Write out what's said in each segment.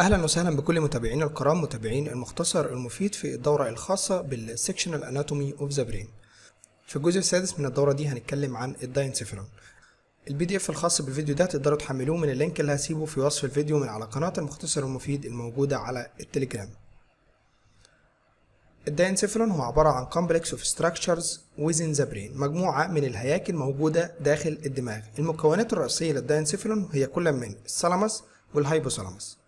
اهلا وسهلا بكل متابعينا الكرام متابعين المختصر المفيد في الدوره الخاصه بالسكشنال اناتومي اوف ذا برين في الجزء السادس من الدوره دي هنتكلم عن الداينسيفيرون البي دي اف الخاص بالفيديو ده تقدروا تحملوه من اللينك اللي هسيبه في وصف الفيديو من على قناه المختصر المفيد الموجوده على التليجرام الداينسيفيرون هو عباره عن كومبلكس اوف ستراكشرز ويزن ذا برين مجموعه من الهياكل موجوده داخل الدماغ المكونات الرئيسيه للداينسيفيرون هي كل من السلامس والهايبوثالامس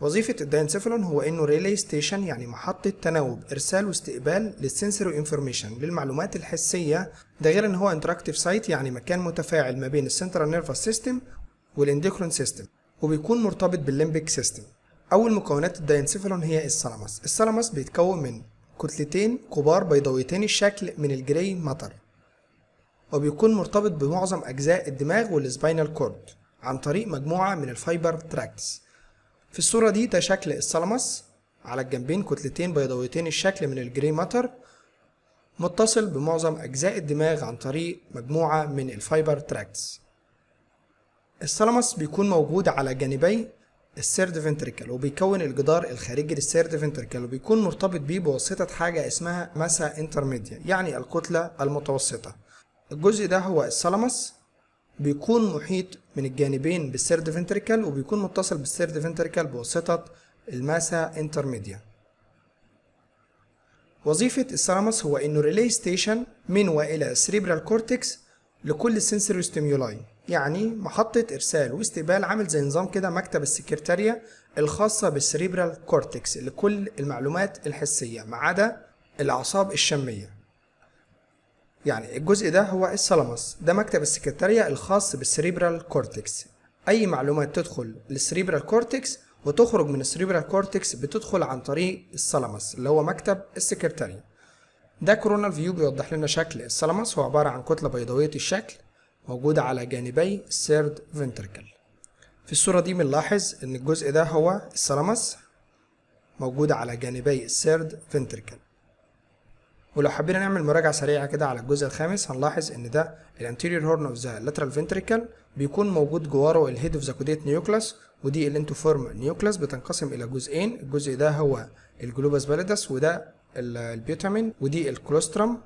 وظيفة الداينسيفلون هو انه ريلي ستيشن يعني محطة تناوب ارسال واستقبال للسنسوري انفورميشن للمعلومات الحسية ده غير ان هو انتراكتيف سايت يعني مكان متفاعل ما بين السنترال نيرفس سيستم والاندوكرين سيستم وبيكون مرتبط بالليمبيك سيستم اول مكونات الداينسيفلون هي السلامس السلامس بيتكون من كتلتين كبار بيضاويتين الشكل من الجراي مطر وبيكون مرتبط بمعظم اجزاء الدماغ والسباينال كورد عن طريق مجموعة من الفايبر تراكتس في الصورة دي ده شكل السلمس على الجنبين كتلتين بيضاويتين الشكل من الجري ماتر متصل بمعظم أجزاء الدماغ عن طريق مجموعة من الفايبر تراكتس السلمس بيكون موجود على جانبي السيرد فنتريكل وبيكون الجدار الخارجي للسيرد فنتريكل وبيكون مرتبط بيه بواسطة حاجة اسمها ماسا انترميديا يعني الكتلة المتوسطة الجزء ده هو السلمس بيكون محيط من الجانبين بالسيرد فنتريكال وبيكون متصل بالسيرد فنتريكال بواسطة الماسة انترميديا وظيفة السرامس هو انه ريلي ستيشن من والى السريبرال كورتكس لكل سنسوري ستيمولاي يعني محطة ارسال واستقبال عامل زي نظام كده مكتب السكرتارية الخاصة بالسريبرال كورتكس لكل المعلومات الحسية ما عدا الاعصاب الشمية يعني الجزء ده هو السلامس ده مكتب السكرتارية الخاص بالسريبرال كورتكس أي معلومات تدخل للسريبرال كورتكس وتخرج من السريبرال كورتكس بتدخل عن طريق السلامس اللي هو مكتب السكرتارية ده كورونال فيو بيوضح لنا شكل السلامس هو عبارة عن كتلة بيضاوية الشكل موجودة على جانبي السيرد فنتركل في الصورة دي بنلاحظ إن الجزء ده هو السلامس موجودة على جانبي السيرد فنتركل ولو حبينا نعمل مراجعة سريعة كده على الجزء الخامس هنلاحظ ان ده الانتيرير هورن اوف ذا لاترال فينتريكل بيكون موجود جواره الهيد اوف ذا كوديت نيوكلاس ودي فورم نيوكلاس بتنقسم الى جزئين الجزء ده هو الجلوبس باليدس وده البيوتامين ودي الكلوستروم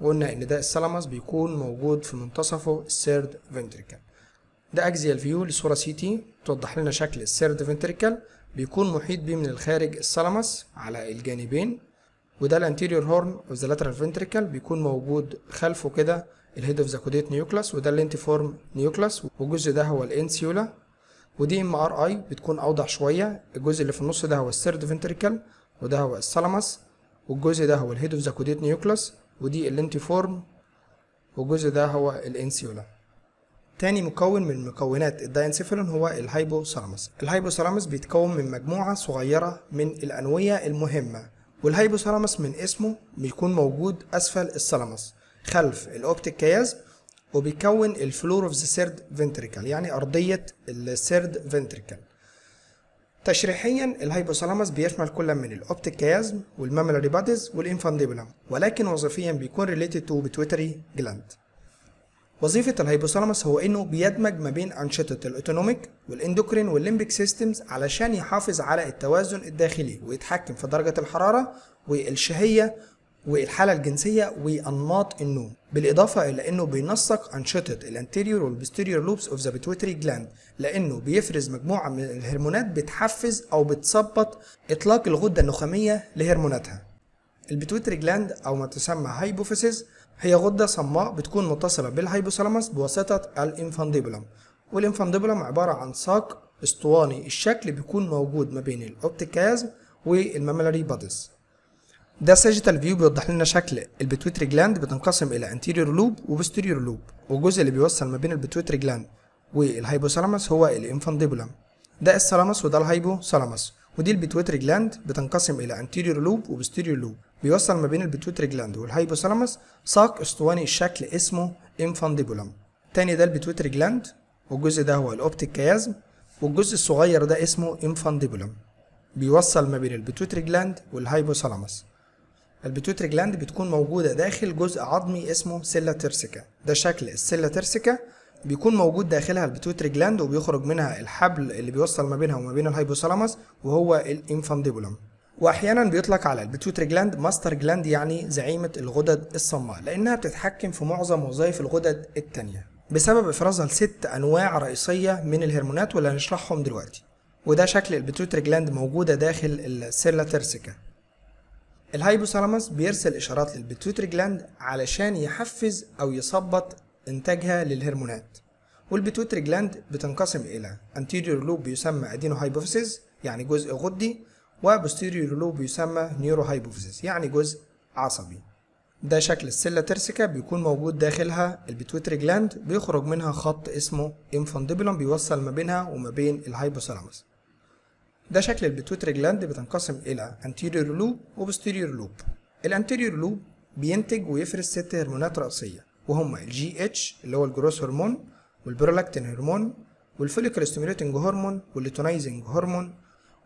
وقلنا ان ده الثالاموس بيكون موجود في منتصفه السيرد فينتريكل ده اكزيال فيو لصوره سي تي توضح لنا شكل السيرد فينتريكل بيكون محيط بيه من الخارج الثالاموس على الجانبين وده الانتيريور هورن اوف ذا لاترال فنتريكل بيكون موجود خلفه كده الهيد اوف ذا كوديت نيوكلاس وده الانتيفورم نيوكلاس والجزء ده هو الانسيولا ودي ام ار اي بتكون اوضح شويه الجزء اللي في النص ده هو السيرد فنتريكل وده هو الثالاموس والجزء ده هو الهيد اوف ذا كوديت نيوكلاس ودي الانتيفورم والجزء ده هو الانسيولا تاني مكون من مكونات الداينسيفالون هو الهايبوثالاموس الهايبوثالاموس بيتكون من مجموعه صغيره من الانويه المهمه والهايبوثالامس من اسمه بيكون موجود أسفل الثالاموس خلف الأوبتيك كياز وبيكون الفلور اوف ذا سيرد فنتريكل يعني أرضية السيرد فنتريكل تشريحيا الهايبوثالامس بيشمل كل من الاوبتيك كيازم والماميلاري باديز والانفانديبولم ولكن وظيفيا بيكون ريليتد تو بتويتري جلاند وظيفة الهيبوثالامس هو انه بيدمج ما بين انشطة الاوتونوميك والاندوكرين والليمبيك سيستمز علشان يحافظ على التوازن الداخلي ويتحكم في درجة الحرارة والشهية والحالة الجنسية وأنماط النوم بالإضافة إلى أنه بينسق أنشطة الانتيريور والبستيريور لوبس أوف ذا بيتويتري جلاند لأنه بيفرز مجموعة من الهرمونات بتحفز أو بتثبط إطلاق الغدة النخامية لهرموناتها البيتويتري جلاند أو ما تسمى هايبوفيسيس هي غدة صماء بتكون متصلة بالهيبوثالاموس بواسطة الانفانديبولم والانفانديبولم عبارة عن ساق اسطواني الشكل بيكون موجود ما بين الاوبتيكاز والماميلاري بادز ده ساجيتال فيو بيوضح لنا شكل البتويتري جلاند بتنقسم الى انتيريور لوب وبوستيريور لوب والجزء اللي بيوصل ما بين البتويتري جلاند والهيبوثالاموس هو الانفانديبولم ده الثالاموس وده الهيبوثالاموس ودي البيتويتري جلاند بتنقسم الى انتيريور لوب وبستيريور لوب بيوصل ما بين البيتويتري جلاند والهايبوثالامس ساق اسطواني الشكل اسمه انفانديبولم تاني ده البيتويتري جلاند والجزء ده هو الاوبتيك كيازم والجزء الصغير ده اسمه انفانديبولم بيوصل ما بين البيتويتري جلاند والهايبوثالامس البيتويتري جلاند بتكون موجودة داخل جزء عظمي اسمه سيلا تيرسيكا ده شكل السيلا تيرسيكا بيكون موجود داخلها البتوتري جلاند وبيخرج منها الحبل اللي بيوصل ما بينها وما بين الهايبوثالاموس وهو الانفانديبولم واحيانا بيطلق على البتوتري جلاند ماستر جلاند يعني زعيمه الغدد الصماء لانها بتتحكم في معظم وظائف الغدد الثانيه بسبب افرازها لست انواع رئيسيه من الهرمونات واللي هنشرحهم دلوقتي وده شكل البتوتري جلاند موجوده داخل السيرلا ترسيكا الهايبوثالاموس بيرسل اشارات للبتوتري جلاند علشان يحفز او يثبط إنتاجها للهرمونات والبيتوتري جلاند بتنقسم إلى anterior لوب بيسمى أدينو هايبوفيسيز يعني جزء غدي وبوستيريور لوب بيسمى نيورو هايبوفيسيز يعني جزء عصبي ده شكل السلة ترسكة بيكون موجود داخلها البيتويتري جلاند بيخرج منها خط اسمه انفندبلم بيوصل ما بينها وما بين الهايبوثالاموس ده شكل البيتويتري جلاند بتنقسم إلى anterior لوب وبوستيريور لوب الانتيريور لوب بينتج ويفرز ست هرمونات رئيسية وهم الجي اتش اللي هو الجروس هرمون والبرولاكتين هرمون والفوليكل ستيميوليتنج هرمون والليتونايزنج هرمون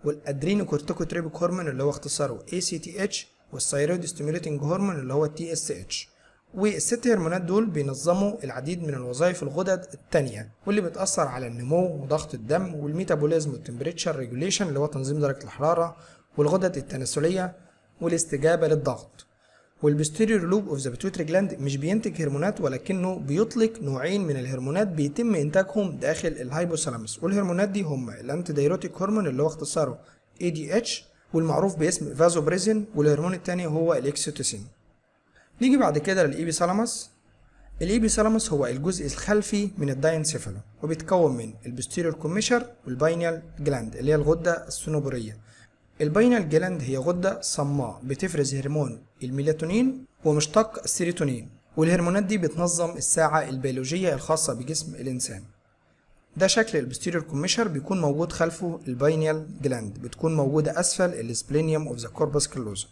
والادرينوكورتيكوتريبيك هرمون اللي هو اختصاره اي سي تي اتش والثايرويد ستيميوليتنج هرمون اللي هو تي اس اتش والست هرمونات دول بينظموا العديد من الوظائف الغدد الثانيه واللي بتأثر على النمو وضغط الدم والميتابوليزم والتمبريتشر ريجوليشن اللي هو تنظيم درجة الحرارة والغدد التناسلية والاستجابة للضغط والبستيريور لوب اوف ذا بيتوتري جلاند مش بينتج هرمونات ولكنه بيطلق نوعين من الهرمونات بيتم انتاجهم داخل الهايبوثالامس والهرمونات دي هم الانتي دايروتيك هرمون اللي هو اختصاره ADH والمعروف باسم فازوبريزين والهرمون التاني هو الاكسيتوسين نيجي بعد كده الايبي الايبيثالاموس هو الجزء الخلفي من الداينسيفالو وبيتكون من البستيريور كوميشر والباينيال جلاند اللي هي الغده الصنوبريه الباينال جلاند هي غدة صماء بتفرز هرمون الميلاتونين ومشتق السيروتونين والهرمونات دي بتنظم الساعة البيولوجية الخاصة بجسم الإنسان ده شكل البستيريور كوميشر بيكون موجود خلفه الباينال جلاند بتكون موجودة أسفل السبلينيوم اوف ذا كوربس كلوزم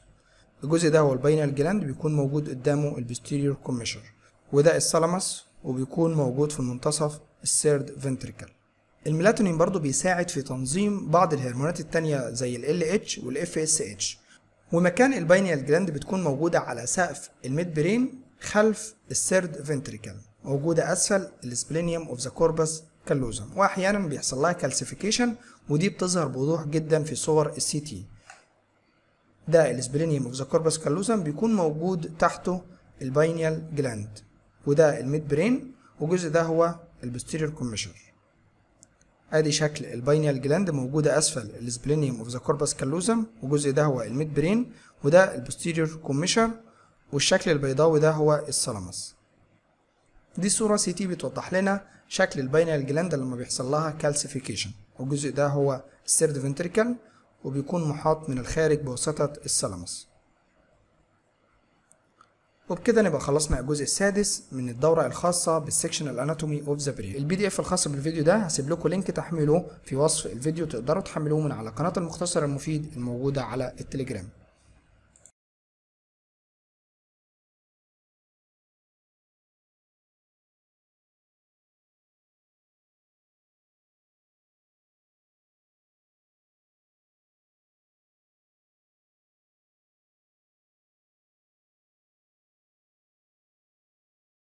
الجزء ده هو الباينال جلاند بيكون موجود قدامه البستيريور كوميشر وده الثالاموس وبيكون موجود في منتصف الثيرد فنتريكل الميلاتونين برضو بيساعد في تنظيم بعض الهرمونات التانية زي ال LH وال FSH ومكان البينيال جلاند بتكون موجودة على سقف الميد برين خلف السيرد فنتريكل موجودة أسفل السبلينيوم أوف ذا كوربس كالوزم وأحيانا بيحصل لها كالسيفيكيشن ودي بتظهر بوضوح جدا في صور السي تي ده السبلينيوم أوف ذا كوربس كالوزم بيكون موجود تحته البينيال جلاند وده الميد برين والجزء ده هو البستيريور كوميشر ادي شكل الباينيال جلاند موجوده اسفل السبلينيوم اوف ذا كوربس كالوزم والجزء ده هو الميد برين وده البوستيرير كوميشر والشكل البيضاوي ده هو السلامس دي صوره سي تي بتوضح لنا شكل الباينيال جلاند لما بيحصل لها كالسيفيكيشن والجزء ده هو السيرد فنتريكل وبيكون محاط من الخارج بواسطه السلامس وبكده نبقى خلصنا الجزء السادس من الدورة الخاصة بالسكشن الاناتومي اوف ذا برين البي دي اف الخاص بالفيديو ده هسيب لكم لينك تحميله في وصف الفيديو تقدروا تحملوه من على قناة المختصر المفيد الموجودة على التليجرام